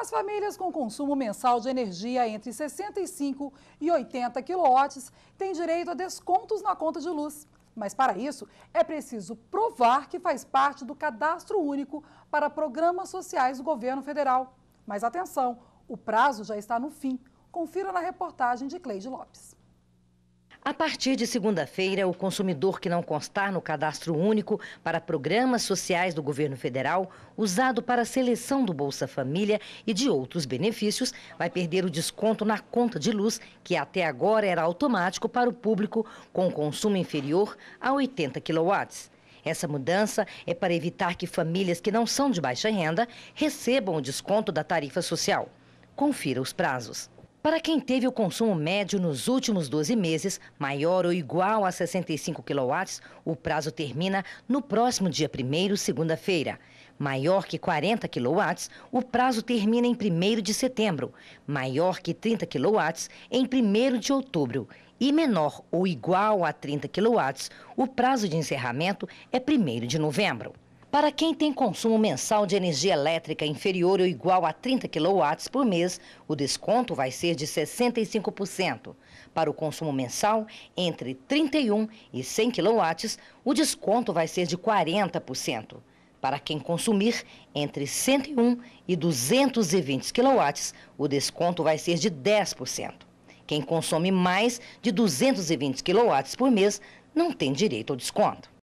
As famílias com consumo mensal de energia entre 65 e 80 quilowatts têm direito a descontos na conta de luz. Mas para isso, é preciso provar que faz parte do cadastro único para programas sociais do governo federal. Mas atenção, o prazo já está no fim. Confira na reportagem de Cleide Lopes. A partir de segunda-feira, o consumidor que não constar no cadastro único para programas sociais do governo federal, usado para a seleção do Bolsa Família e de outros benefícios, vai perder o desconto na conta de luz, que até agora era automático para o público com consumo inferior a 80 kW. Essa mudança é para evitar que famílias que não são de baixa renda recebam o desconto da tarifa social. Confira os prazos. Para quem teve o consumo médio nos últimos 12 meses, maior ou igual a 65 kW, o prazo termina no próximo dia 1 segunda-feira. Maior que 40 kW, o prazo termina em 1 de setembro. Maior que 30 kW, em 1 de outubro. E menor ou igual a 30 kW, o prazo de encerramento é 1 de novembro. Para quem tem consumo mensal de energia elétrica inferior ou igual a 30 kW por mês, o desconto vai ser de 65%. Para o consumo mensal entre 31 e 100 kW, o desconto vai ser de 40%. Para quem consumir entre 101 e 220 kW, o desconto vai ser de 10%. Quem consome mais de 220 kW por mês não tem direito ao desconto.